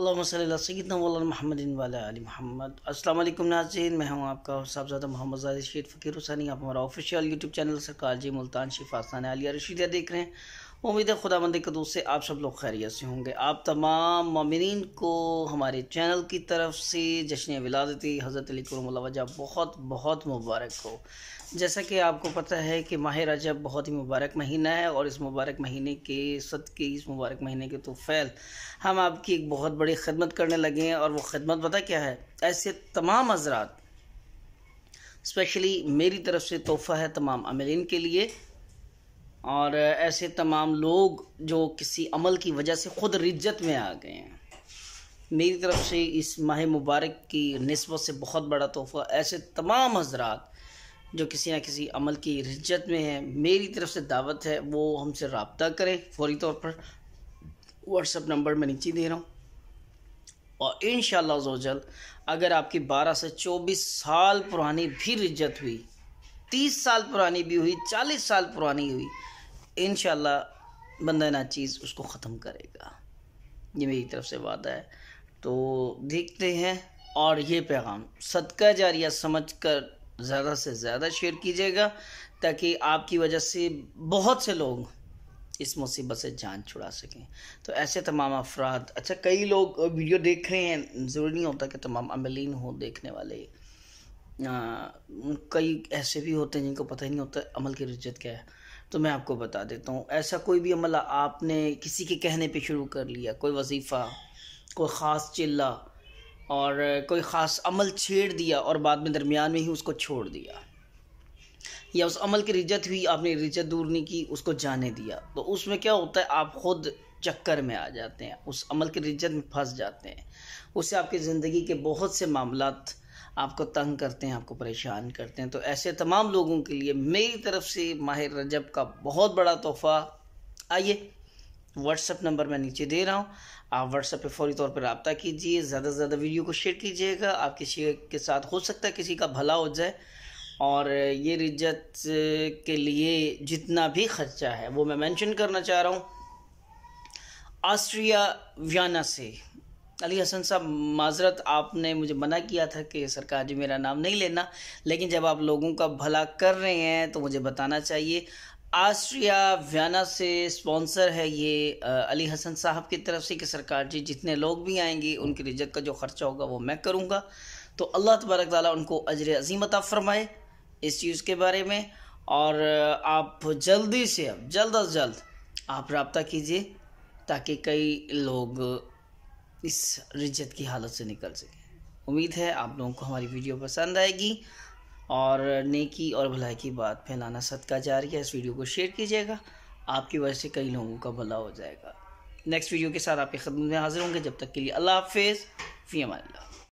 सैदना महमदिन वाल अली महमद असल नाजीन मैं हूँ आपका साहबजादा मोहम्मद जाहिर शेख फ़कीर हुसैनी आप हमारा ऑफिशियल यूट्यूब चैनल सरकार जी मुल्तान शिफास्तान आलिया रशीदिया देख रहे हैं उम्मीद है खुदा मंद कदूस से आप सब लोग खैरियत से होंगे आप तमाम ममिन को हमारे चैनल की तरफ से जश्न विलादती हज़रत अली वजह बहुत बहुत मुबारक हो जैसा कि आपको पता है कि माह रजब बहुत ही मुबारक महीना है और इस मुबारक महीने के सद के इस मुबारक महीने के तो फैल हम आपकी एक बहुत बड़ी खिदमत करने लगे हैं और वो खिदमत पता क्या है ऐसे तमाम हजरात स्पेशली मेरी तरफ से तोहफ़ा है तमाम अमलिन के लिए और ऐसे तमाम लोग जो किसी अमल की वजह से ख़ुद रिज्जत में आ गए हैं मेरी तरफ़ से इस माह मुबारक की नस्बत से बहुत बड़ा तोहफ़ा ऐसे तमाम हजरात जो किसी न किसी अमल की रिज्जत में है मेरी तरफ़ से दावत है वो हमसे रबता करें फौरी तौर पर व्हाट्सअप नंबर मैं नीचे दे रहा हूँ और इन शजल अगर आपकी 12 से 24 साल पुरानी भी रिज्जत हुई 30 साल पुरानी भी हुई 40 साल पुरानी हुई इन बंदा ना चीज़ उसको ख़त्म करेगा ये मेरी तरफ से वादा है तो देखते हैं और ये पैगाम सदका जारिया समझ कर ज़्यादा से ज़्यादा शेयर कीजिएगा ताकि आपकी वजह से बहुत से लोग इस मुसीबत से जान छुड़ा सकें तो ऐसे तमाम अफराद अच्छा कई लोग वीडियो देख रहे हैं ज़रूरी नहीं होता कि तमाम अमलिन हो देखने वाले आ, कई ऐसे भी होते हैं जिनको पता ही नहीं होता अमल की रजत क्या है तो मैं आपको बता देता हूँ ऐसा कोई भी अमल आपने किसी के कहने पे शुरू कर लिया कोई वजीफ़ा कोई ख़ास चिल्ला और कोई ख़ास अमल छेड़ दिया और बाद में दरमियान में ही उसको छोड़ दिया या उस अमल की रिजत हुई आपने रिजत दूर नहीं की उसको जाने दिया तो उसमें क्या होता है आप खुद चक्कर में आ जाते हैं उस अमल की रिजत में फंस जाते हैं उससे आपकी ज़िंदगी के बहुत से मामला आपको तंग करते हैं आपको परेशान करते हैं तो ऐसे तमाम लोगों के लिए मेरी तरफ से माहिर रजब का बहुत बड़ा तोहफ़ा आइए व्हाट्सएप नंबर मैं नीचे दे रहा हूँ आप व्हाट्सएप पे फौरी तौर पर रबता कीजिए ज़्यादा से ज़्यादा वीडियो को शेयर कीजिएगा आप किसी के साथ हो सकता है किसी का भला हो जाए और ये रिजत के लिए जितना भी ख़र्चा है वो मैं मेंशन करना चाह रहा हूँ ऑस्ट्रिया वियाना से अली हसन साहब माजरत आपने मुझे मना किया था कि सरकार जी मेरा नाम नहीं लेना लेकिन जब आप लोगों का भला कर रहे हैं तो मुझे बताना चाहिए आस्ट्रिया व्याना से स्पॉन्सर है ये आ, अली हसन साहब की तरफ से कि सरकार जी जितने लोग भी आएंगे उनकी रिजत का जो ख़र्चा होगा वो मैं करूँगा तो अल्लाह तबारक ताली उनको अजर अजीम अता फ़रमाए इस चीज़ के बारे में और आप जल्दी से अब जल्द अज जल्द आप रबता कीजिए ताकि कई लोग इस रिजत की हालत से निकल सकें उम्मीद है आप लोगों को हमारी वीडियो पसंद आएगी और नेकी और भलाई की बात फैलाना सदका जा रही है इस वीडियो को शेयर कीजिएगा आपकी वजह से कई लोगों का भला हो जाएगा नेक्स्ट वीडियो के साथ आपकी खदमत में हाजिर होंगे जब तक के लिए अल्लाह हाफिज़ फ़ी अमान